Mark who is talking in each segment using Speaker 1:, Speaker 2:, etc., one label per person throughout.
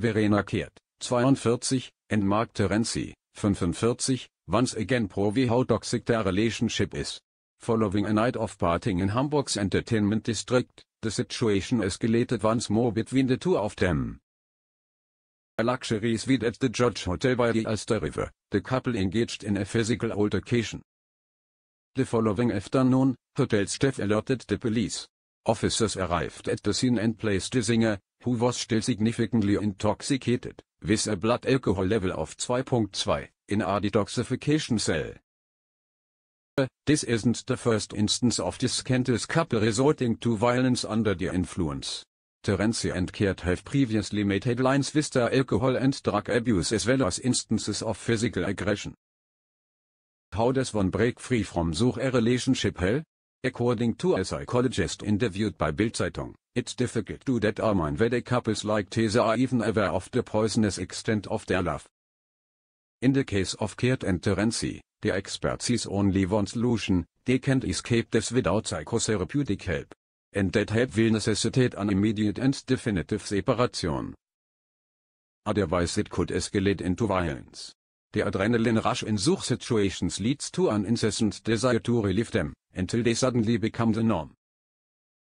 Speaker 1: Verena Kehrt, 42, and Mark Terenzi, 45, once again prove how toxic their relationship is. Following a night of partying in Hamburg's entertainment district, the situation escalated once more between the two of them. A luxury suite at the George Hotel by the Alster River, the couple engaged in a physical altercation. The following afternoon, hotel staff alerted the police. Officers arrived at the scene and placed the singer, who was still significantly intoxicated, with a blood alcohol level of 2.2, in a detoxification cell. This isn't the first instance of this Cantus couple resorting to violence under the influence. Terence and Kurt have previously made headlines with their alcohol and drug abuse as well as instances of physical aggression. How does one break free from such a relationship hell? According to a psychologist interviewed by Bild Zeitung, it's difficult to determine whether couples like Tessa are even aware of the poisonous extent of their love. In the case of Kurt and Terenzi, the expert sees only one solution, they can't escape this without psychotherapeutic help. And that help will necessitate an immediate and definitive separation. Otherwise it could escalate into violence. The adrenaline rush in such situations leads to an incessant desire to relieve them. Until they suddenly become the norm.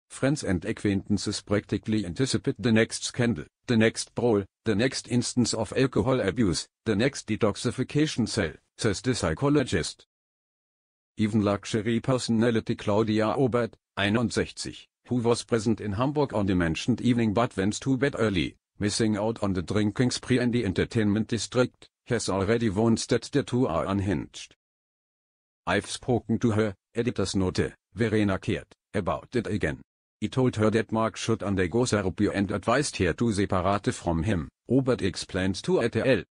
Speaker 1: Friends and acquaintances practically anticipate the next scandal, the next brawl, the next instance of alcohol abuse, the next detoxification cell, says the psychologist. Even luxury personality Claudia Obert, 61, who was present in Hamburg on the mentioned evening but went to bed early, missing out on the drinking spree in the entertainment district, has already warned that the two are unhinged. I've spoken to her, Editors Note, Verena cared, about it again. I told her that Mark should undergo therapy and advised her to separate from him, Robert explained to RTL.